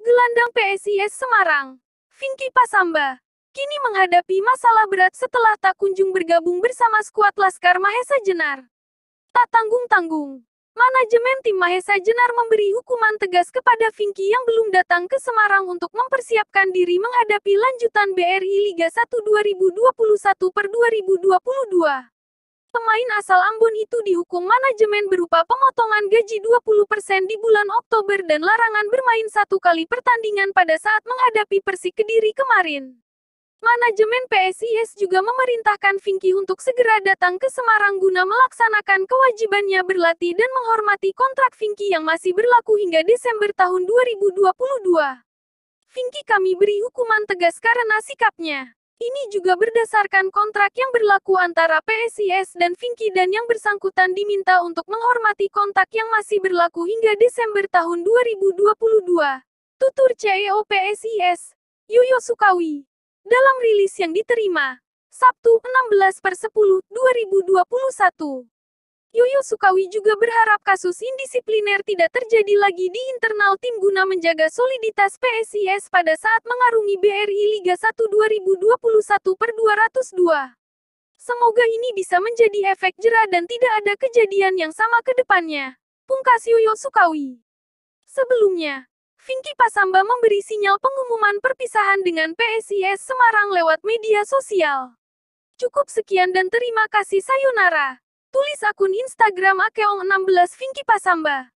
gelandang PSIS Semarang, Vinky Pasamba, kini menghadapi masalah berat setelah tak kunjung bergabung bersama skuad Laskar Mahesa Jenar. Tak tanggung-tanggung, manajemen tim Mahesa Jenar memberi hukuman tegas kepada Vinky yang belum datang ke Semarang untuk mempersiapkan diri menghadapi lanjutan BRI Liga 1 2021 per 2022. Pemain asal Ambon itu dihukum manajemen berupa pemotongan gaji 20% di bulan Oktober dan larangan bermain satu kali pertandingan pada saat menghadapi Persik Kediri kemarin. Manajemen PSIS juga memerintahkan Vinky untuk segera datang ke Semarang guna melaksanakan kewajibannya berlatih dan menghormati kontrak Vinky yang masih berlaku hingga Desember tahun 2022. Vinky kami beri hukuman tegas karena sikapnya. Ini juga berdasarkan kontrak yang berlaku antara PSIS dan Vinky dan yang bersangkutan diminta untuk menghormati kontrak yang masih berlaku hingga Desember tahun 2022. Tutur CEO PSIS, Yuyo Sukawi. Dalam rilis yang diterima, Sabtu 16 per 10, 2021. Yuyu Sukawi juga berharap kasus indisipliner tidak terjadi lagi di internal tim guna menjaga soliditas PSIS pada saat mengarungi BRI Liga 1 2021 per 202. Semoga ini bisa menjadi efek jerah dan tidak ada kejadian yang sama ke depannya. Pungkas Yuyo Sukawi. Sebelumnya, Vinky Pasamba memberi sinyal pengumuman perpisahan dengan PSIS Semarang lewat media sosial. Cukup sekian dan terima kasih sayonara. Tulis akun Instagram Akeong16 Vinky Pasamba.